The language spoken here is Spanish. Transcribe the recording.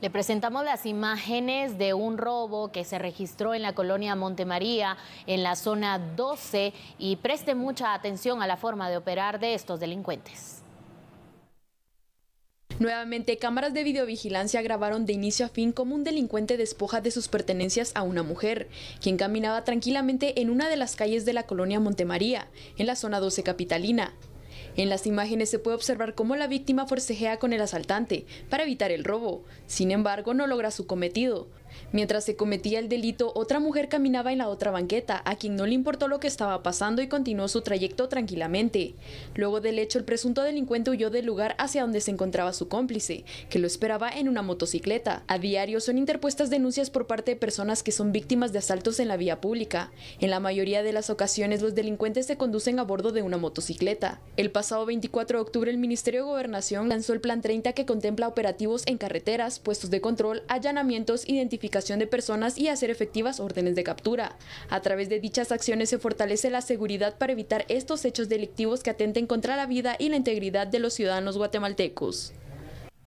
Le presentamos las imágenes de un robo que se registró en la colonia Montemaría, en la zona 12, y preste mucha atención a la forma de operar de estos delincuentes. Nuevamente, cámaras de videovigilancia grabaron de inicio a fin como un delincuente despoja de sus pertenencias a una mujer, quien caminaba tranquilamente en una de las calles de la colonia Montemaría, en la zona 12 capitalina. En las imágenes se puede observar cómo la víctima forcejea con el asaltante para evitar el robo. Sin embargo, no logra su cometido. Mientras se cometía el delito, otra mujer caminaba en la otra banqueta, a quien no le importó lo que estaba pasando y continuó su trayecto tranquilamente. Luego del hecho, el presunto delincuente huyó del lugar hacia donde se encontraba su cómplice, que lo esperaba en una motocicleta. A diario son interpuestas denuncias por parte de personas que son víctimas de asaltos en la vía pública. En la mayoría de las ocasiones, los delincuentes se conducen a bordo de una motocicleta. El pasado 24 de octubre el Ministerio de Gobernación lanzó el Plan 30 que contempla operativos en carreteras, puestos de control, allanamientos, identificación de personas y hacer efectivas órdenes de captura. A través de dichas acciones se fortalece la seguridad para evitar estos hechos delictivos que atenten contra la vida y la integridad de los ciudadanos guatemaltecos.